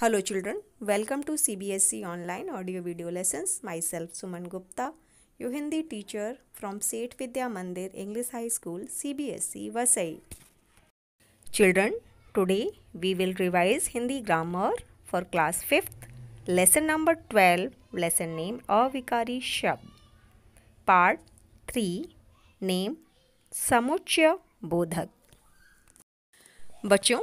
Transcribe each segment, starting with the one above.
hello children welcome to CBSE online audio video lessons myself Suman Gupta you Hindi teacher from Seth Vidya Mandir English high school CBSE Vasai children today we will revise Hindi grammar for class fifth lesson number twelve lesson name अविकारी शब्द part three name समुच्च बोधक बच्चों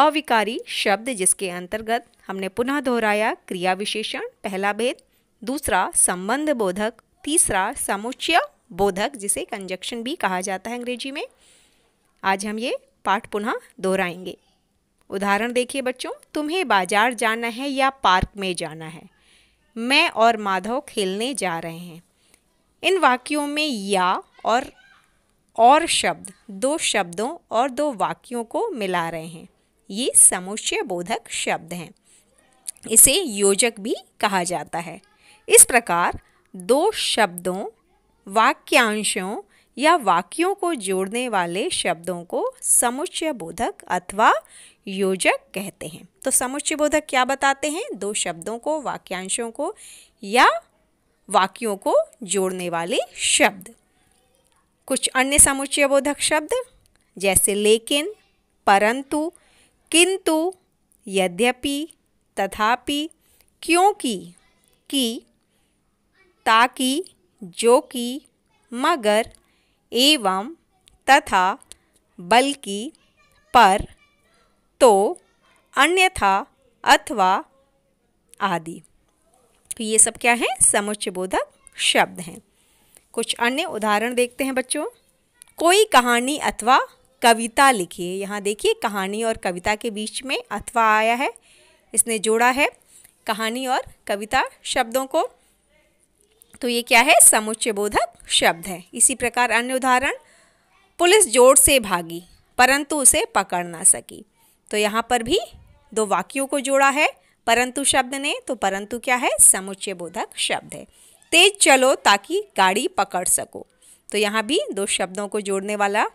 अविकारी शब्द जिसके अंतर्गत हमने पुनः दोहराया क्रिया विशेषण पहला भेद दूसरा संबंध बोधक तीसरा समुच्चय बोधक जिसे कंजक्शन भी कहा जाता है अंग्रेजी में आज हम ये पाठ पुनः दोहराएंगे उदाहरण देखिए बच्चों तुम्हें बाजार जाना है या पार्क में जाना है मैं और माधव खेलने जा रहे हैं इन वाक्यों में या और और शब्द दो शब्दों और दो वाक्यों को मिला रहे हैं ये समुच्चय बोधक शब्द हैं इसे योजक भी कहा जाता है इस प्रकार दो शब्दों वाक्यांशों या वाक्यों को जोड़ने वाले शब्दों को समुच्चय बोधक अथवा योजक कहते हैं तो समुच्चय बोधक क्या बताते हैं दो शब्दों को वाक्यांशों को या वाक्यों को जोड़ने वाले शब्द कुछ अन्य समुच्चय बोधक शब्द जैसे लेकिन परंतु किंतु यद्यपि तथापि क्योंकि की ताकि जो कि मगर एवं तथा बल्कि पर तो अन्यथा अथवा आदि तो ये सब क्या हैं बोधक शब्द हैं कुछ अन्य उदाहरण देखते हैं बच्चों कोई कहानी अथवा कविता लिखिए यहाँ देखिए कहानी और कविता के बीच में अथवा आया है इसने जोड़ा है कहानी और कविता शब्दों को तो ये क्या है समुच्चय बोधक शब्द है इसी प्रकार अन्य उदाहरण पुलिस जोर से भागी परंतु उसे पकड़ ना सकी तो यहाँ पर भी दो वाक्यों को जोड़ा है परंतु शब्द ने तो परंतु क्या है समुच्चय बोधक शब्द है तेज चलो ताकि गाड़ी पकड़ सको तो यहाँ भी दो शब्दों को जोड़ने वाला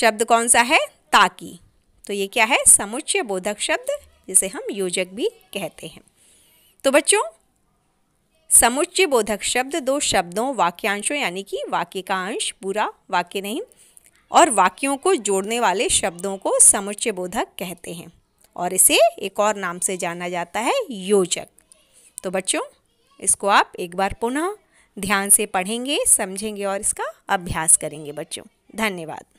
शब्द कौन सा है ताकि तो ये क्या है समुच्चय बोधक शब्द जिसे हम योजक भी कहते हैं तो बच्चों समुच्चय बोधक शब्द दो शब्दों वाक्यांशों यानी कि वाक्य का अंश पूरा वाक्य नहीं और वाक्यों को जोड़ने वाले शब्दों को समुच्चय बोधक कहते हैं और इसे एक और नाम से जाना जाता है योजक तो बच्चों इसको आप एक बार पुनः ध्यान से पढ़ेंगे समझेंगे और इसका अभ्यास करेंगे बच्चों धन्यवाद